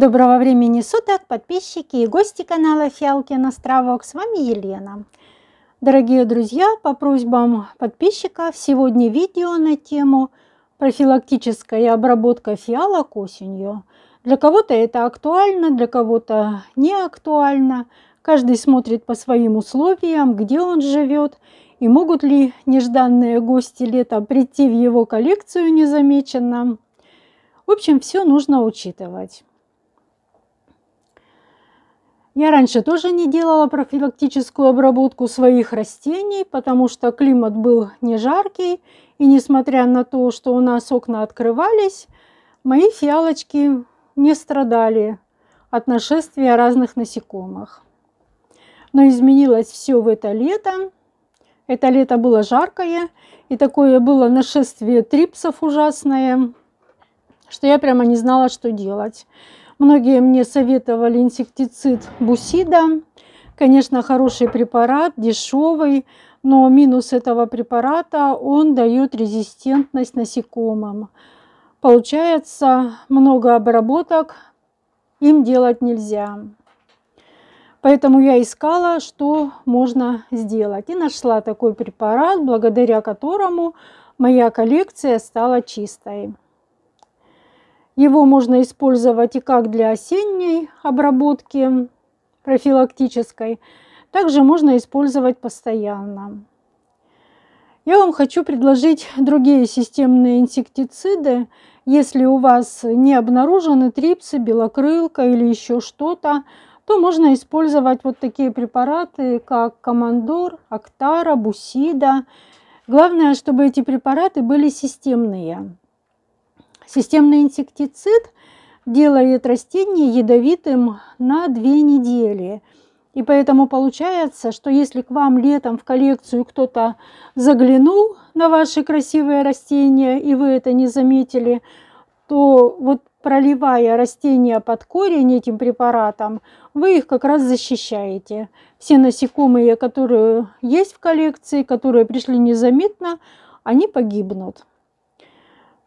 Доброго времени суток, подписчики и гости канала Фиалки на Островок. С вами Елена. Дорогие друзья, по просьбам подписчиков, сегодня видео на тему профилактическая обработка фиалок осенью. Для кого-то это актуально, для кого-то не актуально. Каждый смотрит по своим условиям, где он живет и могут ли нежданные гости лета прийти в его коллекцию незамеченно. В общем, все нужно учитывать. Я раньше тоже не делала профилактическую обработку своих растений, потому что климат был не жаркий, и несмотря на то, что у нас окна открывались, мои фиалочки не страдали от нашествия разных насекомых. Но изменилось все в это лето. Это лето было жаркое, и такое было нашествие трипсов ужасное, что я прямо не знала, что делать. Многие мне советовали инсектицид Бусида. Конечно, хороший препарат, дешевый, но минус этого препарата – он дает резистентность насекомым. Получается, много обработок им делать нельзя. Поэтому я искала, что можно сделать. И нашла такой препарат, благодаря которому моя коллекция стала чистой. Его можно использовать и как для осенней обработки профилактической, также можно использовать постоянно. Я вам хочу предложить другие системные инсектициды, если у вас не обнаружены трипсы, белокрылка или еще что-то, то можно использовать вот такие препараты, как Командор, Актара, Бусида. Главное, чтобы эти препараты были системные. Системный инсектицид делает растение ядовитым на две недели. И поэтому получается, что если к вам летом в коллекцию кто-то заглянул на ваши красивые растения, и вы это не заметили, то вот проливая растения под корень этим препаратом, вы их как раз защищаете. Все насекомые, которые есть в коллекции, которые пришли незаметно, они погибнут.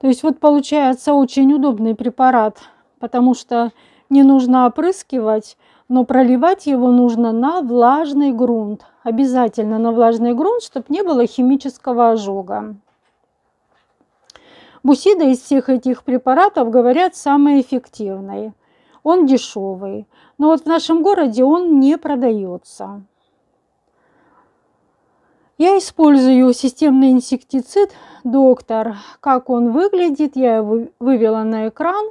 То есть вот получается очень удобный препарат, потому что не нужно опрыскивать, но проливать его нужно на влажный грунт. Обязательно на влажный грунт, чтобы не было химического ожога. Бусида из всех этих препаратов, говорят, самый эффективный. Он дешевый, но вот в нашем городе он не продается. Я использую системный инсектицид «Доктор». Как он выглядит, я его вывела на экран.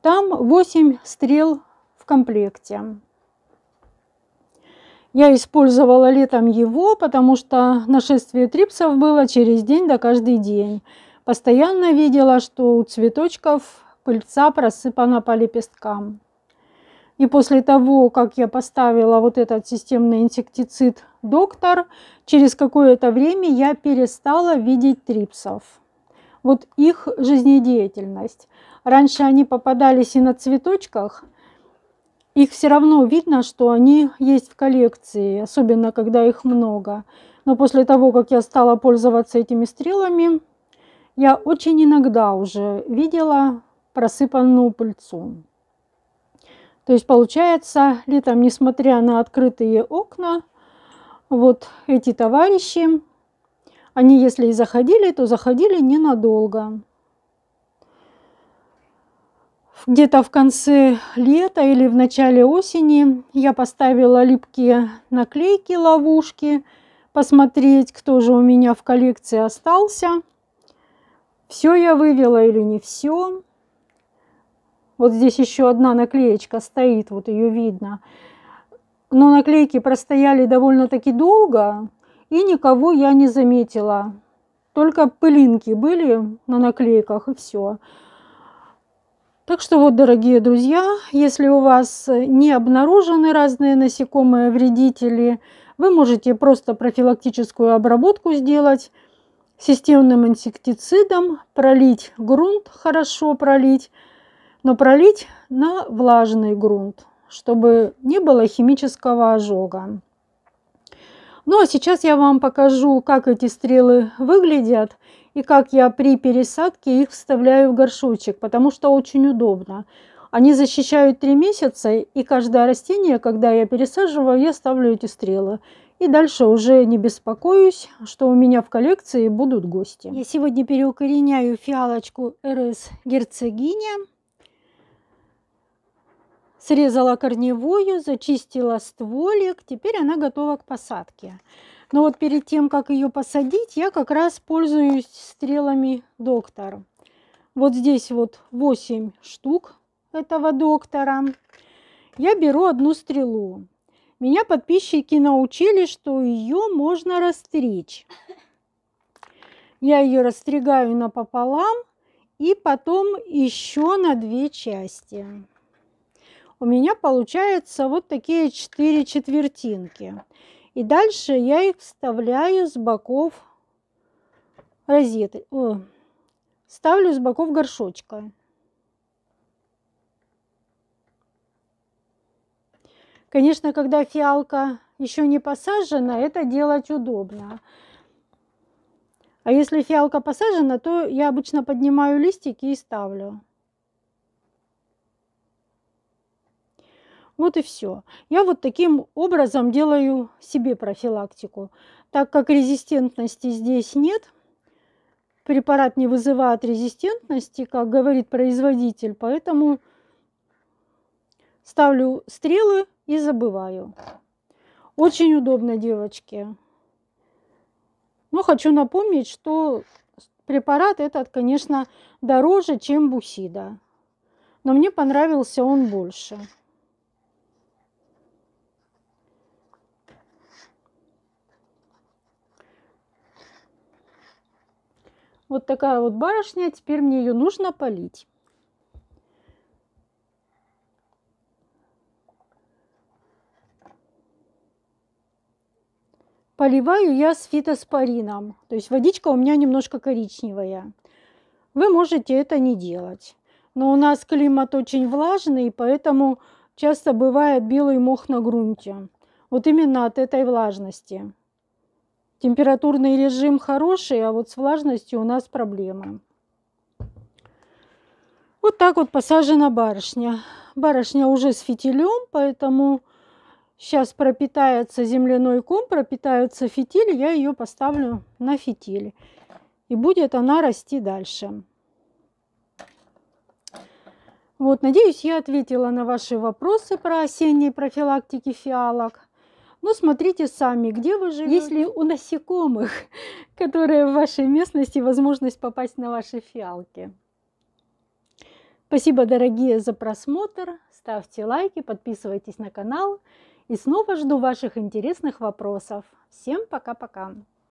Там 8 стрел в комплекте. Я использовала летом его, потому что нашествие трипсов было через день до каждый день. Постоянно видела, что у цветочков пыльца просыпана по лепесткам. И после того, как я поставила вот этот системный инсектицид «Доктор», через какое-то время я перестала видеть трипсов. Вот их жизнедеятельность. Раньше они попадались и на цветочках, их все равно видно, что они есть в коллекции, особенно когда их много. Но после того, как я стала пользоваться этими стрелами, я очень иногда уже видела просыпанную пыльцу. То есть получается, летом, несмотря на открытые окна, вот эти товарищи, они если и заходили, то заходили ненадолго. Где-то в конце лета или в начале осени я поставила липкие наклейки, ловушки, посмотреть, кто же у меня в коллекции остался. Все я вывела или не все. Вот здесь еще одна наклеечка стоит, вот ее видно. Но наклейки простояли довольно-таки долго, и никого я не заметила. Только пылинки были на наклейках, и все. Так что вот, дорогие друзья, если у вас не обнаружены разные насекомые вредители, вы можете просто профилактическую обработку сделать системным инсектицидом, пролить грунт, хорошо пролить, но пролить на влажный грунт, чтобы не было химического ожога. Ну а сейчас я вам покажу, как эти стрелы выглядят и как я при пересадке их вставляю в горшочек, потому что очень удобно. Они защищают 3 месяца, и каждое растение, когда я пересаживаю, я ставлю эти стрелы. И дальше уже не беспокоюсь, что у меня в коллекции будут гости. Я сегодня переукореняю фиалочку РС герцогиня срезала корневую, зачистила стволик, теперь она готова к посадке. Но вот перед тем, как ее посадить, я как раз пользуюсь стрелами доктора. Вот здесь вот 8 штук этого доктора. Я беру одну стрелу. Меня подписчики научили, что ее можно растричь. Я ее растригаю напополам и потом еще на две части у меня получается вот такие 4 четвертинки. И дальше я их вставляю с боков розеты. О, ставлю с боков горшочка. Конечно, когда фиалка еще не посажена, это делать удобно. А если фиалка посажена, то я обычно поднимаю листики и ставлю. Вот и все. Я вот таким образом делаю себе профилактику. Так как резистентности здесь нет, препарат не вызывает резистентности, как говорит производитель, поэтому ставлю стрелы и забываю. Очень удобно, девочки. Но хочу напомнить, что препарат этот, конечно, дороже, чем бусида. Но мне понравился он больше. Вот такая вот барышня, теперь мне ее нужно полить. Поливаю я с фитоспорином, то есть водичка у меня немножко коричневая. Вы можете это не делать. Но у нас климат очень влажный, поэтому часто бывает белый мох на грунте. Вот именно от этой влажности. Температурный режим хороший, а вот с влажностью у нас проблемы. Вот так вот посажена барышня. Барышня уже с фитилем, поэтому сейчас пропитается земляной ком, пропитается фитиль, я ее поставлю на фитиль. И будет она расти дальше. Вот, надеюсь, я ответила на ваши вопросы про осенние профилактики фиалок. Ну, смотрите сами, где вы живете. Если у насекомых, которые в вашей местности, возможность попасть на ваши фиалки. Спасибо, дорогие, за просмотр. Ставьте лайки, подписывайтесь на канал. И снова жду ваших интересных вопросов. Всем пока-пока.